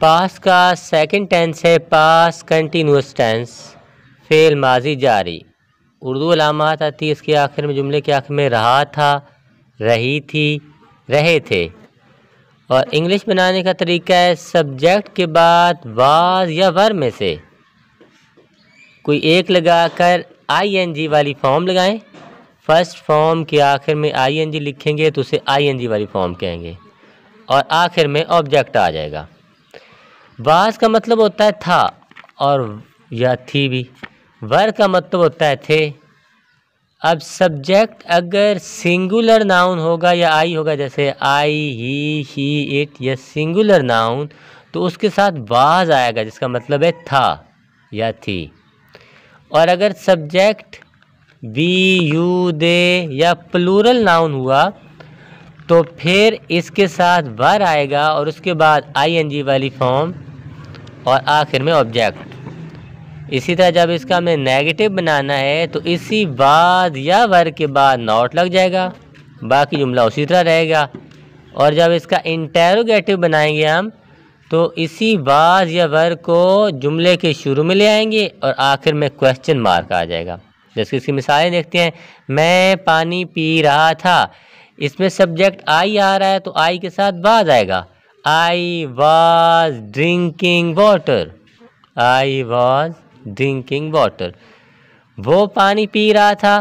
पास का second tense है पास continuous tense fail माजी जारी उर्दू अलामत आती है इसके आखिर में जुमले के आखिर में रहा था रही थी रहे थे और इंग्लिश बनाने का तरीका है सब्जेक्ट के बाद वाज या वर में से कोई एक लगाकर आईएनजी वाली फॉर्म लगाएं फर्स्ट फॉर्म के आखिर में आईएनजी लिखेंगे तो उसे आईएनजी वाली फॉर्म कहेंगे और आखिर में ऑब्जेक्ट आ जाएगा वास का मतलब होता है था और या थी भी वर का मतलब होता है थे अब सब्जेक्ट अगर सिंगुलर नाउन होगा या आई होगा जैसे आई ही ही इट या सिंगुलर नाउन तो उसके साथ वाज आएगा जिसका मतलब है था या थी और अगर सब्जेक्ट वी यू दे या प्लूरल नाउन हुआ तो फिर इसके साथ वर आएगा और उसके बाद आईएनजी वाली फॉर्म और आखिर में ऑब्जेक्ट इसी तरह जब इसका हमें नेगेटिव बनाना है तो इसी बाद या वर के बाद नॉट लग जाएगा बाकी जुमला उसी तरह रहेगा और जब इसका इंटेरोगेटिव बनाएंगे हम तो इसी बाज या वर को जुमले के शुरू में ले आएंगे और आखिर में क्वेश्चन मार्क आ जाएगा जैसे इसकी मिसालें देखते हैं मैं पानी पी रहा था इसमें सब्जेक्ट आई आ रहा है तो आई के साथ वाज आएगा I was drinking water I was drinking water वो पानी पी रहा था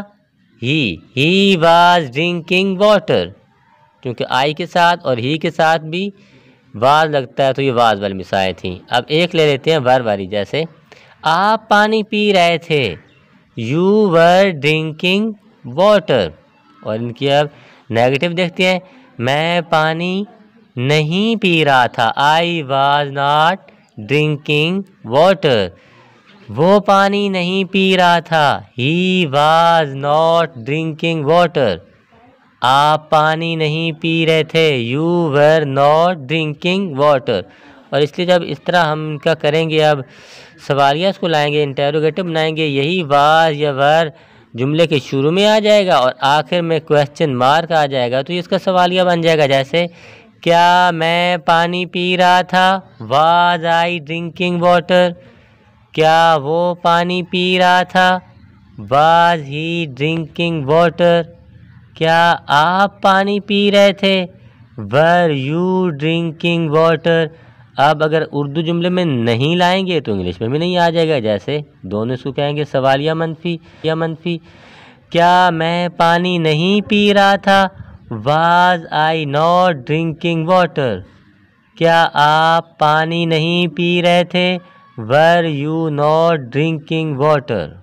he he was drinking water क्योंकि आई के साथ और ही के साथ भी वाज लगता है तो ये वाज वाली मिसाएँ थी अब एक ले लेते हैं वर वाली जैसे आप पानी पी रहे थे यू वर ड्रिंकिंग वाटर और इनकी अब नेगेटिव देखते हैं मैं पानी नहीं पी रहा था I was not drinking water वो पानी नहीं पी रहा था he was not drinking water आप पानी नहीं पी रहे थे you were not drinking water और इसलिए जब इस तरह हम इनका करेंगे अब सवालिया उसको लाएंगे इंटेरोगेटिव बनाएंगे यही वाज या वर जुमले के शुरू में आ जाएगा और आखिर में क्वेश्चन मार्क आ जाएगा तो ये सवाल यह बन जाएगा जैसे क्या मैं पानी पी रहा था वाज आई ड्रिंकिंग वाटर क्या वो पानी पी रहा था वाज ही ड्रिंकिंग वाटर क्या आप पानी पी रहे थे वर यू ड्रिंकिंग वाटर अब अगर उर्दू जुमले में नहीं लाएंगे तो इंग्लिश में भी नहीं आ जाएगा जैसे दोनों इसको कहेंगे या मनफी या मनफी क्या मैं पानी नहीं पी रहा था was I not drinking water क्या आप पानी नहीं पी रहे थे were you not drinking water